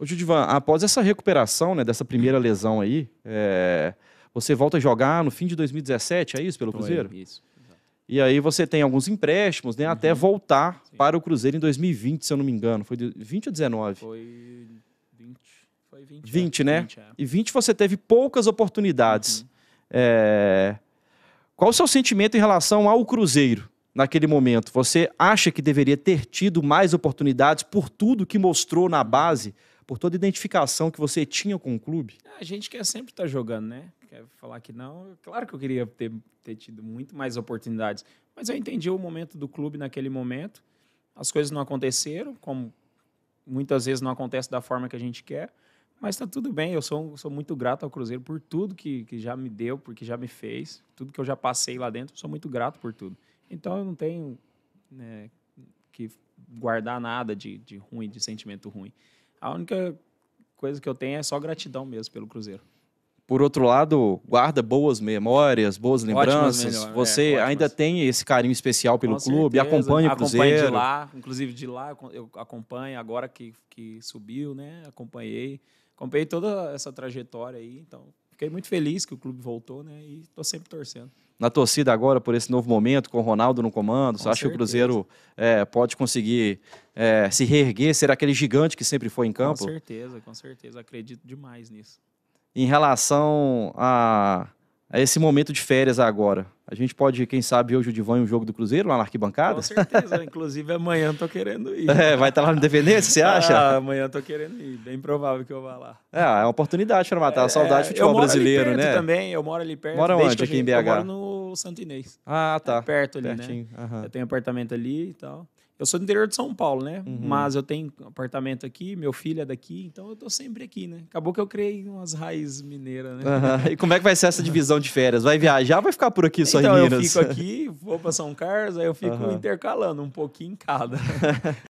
Ô, Judivan, após essa recuperação né, dessa primeira lesão aí, é, você volta a jogar no fim de 2017, é isso, pelo Cruzeiro? isso. E aí você tem alguns empréstimos, né, uhum. até voltar Sim. para o Cruzeiro em 2020, se eu não me engano. Foi 20 ou 19? Foi 20. Foi 20, 20 é. né? 20, é. E 20 você teve poucas oportunidades. Uhum. É... Qual o seu sentimento em relação ao Cruzeiro? naquele momento? Você acha que deveria ter tido mais oportunidades por tudo que mostrou na base, por toda a identificação que você tinha com o clube? É, a gente quer sempre estar tá jogando, né? Quer falar que não? Claro que eu queria ter, ter tido muito mais oportunidades, mas eu entendi o momento do clube naquele momento. As coisas não aconteceram, como muitas vezes não acontece da forma que a gente quer. Mas está tudo bem, eu sou, sou muito grato ao Cruzeiro por tudo que, que já me deu, porque já me fez, tudo que eu já passei lá dentro, sou muito grato por tudo. Então eu não tenho né, que guardar nada de, de ruim, de sentimento ruim. A única coisa que eu tenho é só gratidão mesmo pelo Cruzeiro. Por outro lado, guarda boas memórias, boas lembranças. É, Você é, ainda tem esse carinho especial pelo Com clube, certeza. acompanha o Cruzeiro. Acompanho de lá, inclusive de lá eu acompanho agora que, que subiu, né? Acompanhei, acompanhei toda essa trajetória aí, então fiquei muito feliz que o clube voltou, né? E estou sempre torcendo. Na torcida agora, por esse novo momento, com o Ronaldo no comando, com você acha certeza. que o Cruzeiro é, pode conseguir é, se reerguer, ser aquele gigante que sempre foi em campo? Com certeza, com certeza. Acredito demais nisso. Em relação a a esse momento de férias agora. A gente pode, quem sabe, hoje o Divan e um jogo do Cruzeiro lá na arquibancada? Com certeza, inclusive amanhã tô querendo ir. É, vai estar tá lá no DVD, você ah, acha? Ah, amanhã tô querendo ir, bem provável que eu vá lá. É, é uma oportunidade para matar é, a saudade do futebol brasileiro, né? Eu também, eu moro ali perto. Mora onde aqui em BH? Eu moro no Santo Inês. Ah, tá. É perto ali, né? Pertinho. né? Uhum. Eu tenho apartamento ali e tal. Eu sou do interior de São Paulo, né? Uhum. Mas eu tenho apartamento aqui, meu filho é daqui, então eu tô sempre aqui, né? Acabou que eu criei umas raízes mineiras, né? Uhum. E como é que vai ser essa divisão de férias? Vai viajar ou vai ficar por aqui só então, em Minas? eu fico aqui, vou pra São Carlos, aí eu fico uhum. intercalando um pouquinho em cada.